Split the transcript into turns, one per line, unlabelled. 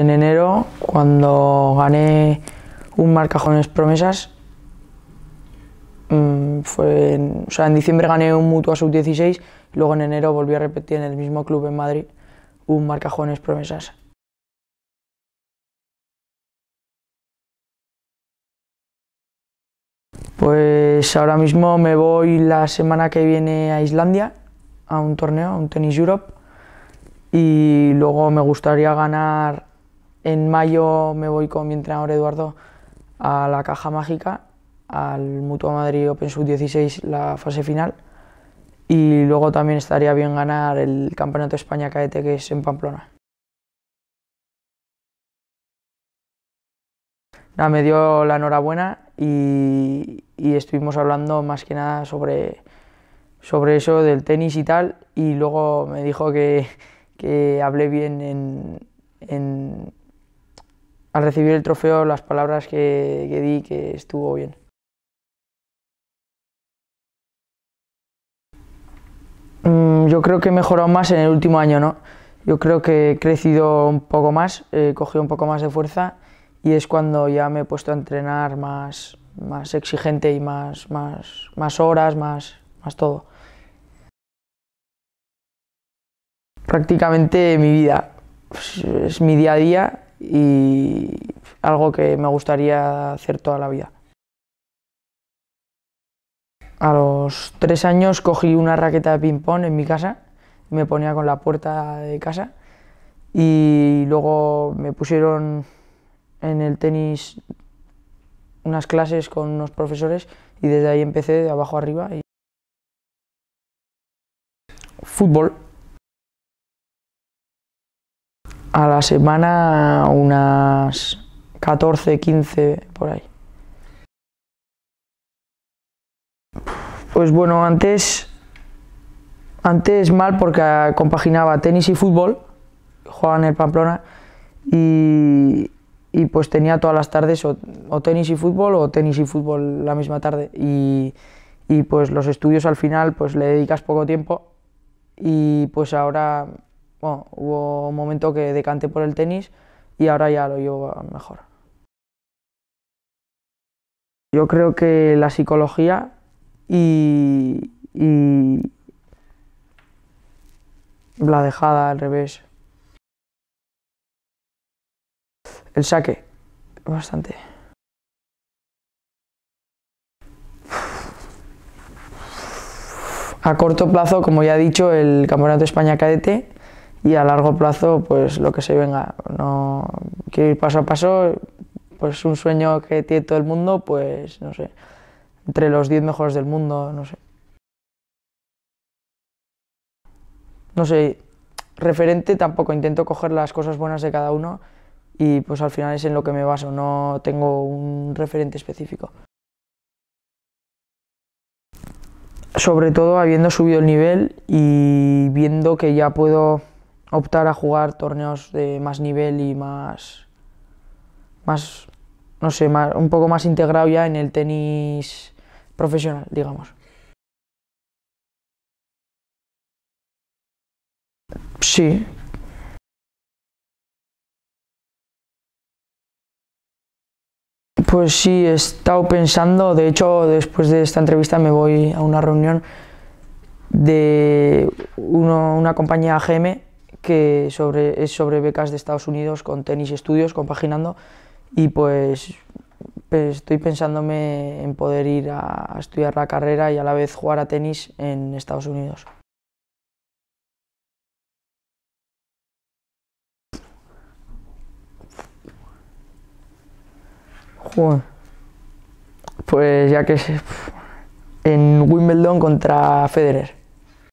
En enero, cuando gané un Marcajones Promesas, mm, fue en, sea, en diciembre gané un Mutua Sub-16, luego en enero volví a repetir en el mismo club en Madrid un Marcajones Promesas. Pues ahora mismo me voy la semana que viene a Islandia, a un torneo, a un Tennis Europe, y luego me gustaría ganar en mayo me voy con mi entrenador Eduardo a la Caja Mágica, al Mutua Madrid Open Sub 16, la fase final. Y luego también estaría bien ganar el Campeonato España Cadete, que es en Pamplona. me dio la enhorabuena y, estuvimos hablando más que nada sobre, sobre eso del tenis y tal. Y luego me dijo que, hablé bien en, al recibir el trofeo las palabras que, di que estuvo bien. Mm, yo creo que he mejorado más en el último año, ¿no? Yo creo que he crecido un poco más, he cogido un poco más de fuerza y es cuando ya me he puesto a entrenar más, más exigente y más, más, más horas, más, más todo. Prácticamente mi vida, pues, es mi día a día y algo que me gustaría hacer toda la vida. A los tres años cogí una raqueta de ping-pong en mi casa, me ponía con la puerta de casa y luego me pusieron en el tenis unas clases con unos profesores y desde ahí empecé de abajo arriba.
Fútbol, a la semana unas 14,
15 por ahí. Pues bueno, antes, antes mal porque compaginaba tenis y fútbol, jugaba en el Pamplona y, y pues tenía todas las tardes o, tenis y fútbol o tenis y fútbol la misma tarde y, y pues los estudios al final pues le dedicas poco tiempo y pues ahora bueno, hubo un momento que decanté por el tenis y ahora ya lo llevo mejor. Yo creo que la psicología y, y la dejada al revés. El saque, bastante. A corto plazo, como ya he dicho, el Campeonato de España Cadete y a largo plazo pues lo que se venga. No, quiero ir paso a paso, pues un sueño que tiene todo el mundo, pues no sé, entre los diez mejores del mundo, no sé. No sé, referente tampoco, intento coger las cosas buenas de cada uno y pues al final es en lo que me baso, no tengo un referente específico. Sobre todo habiendo subido el nivel y viendo que ya puedo optar a jugar torneos de más nivel y más, no sé, más, un poco más integrado ya en el tenis profesional, digamos. Sí. Pues sí, he estado pensando, de hecho después de esta entrevista me voy a una reunión de una compañía GM que es sobre becas de Estados Unidos con tenis y estudios, compaginando, y pues, pues estoy pensándome en poder ir a, estudiar la carrera y a la vez jugar a tenis en Estados Unidos. Pues ya que en Wimbledon contra Federer.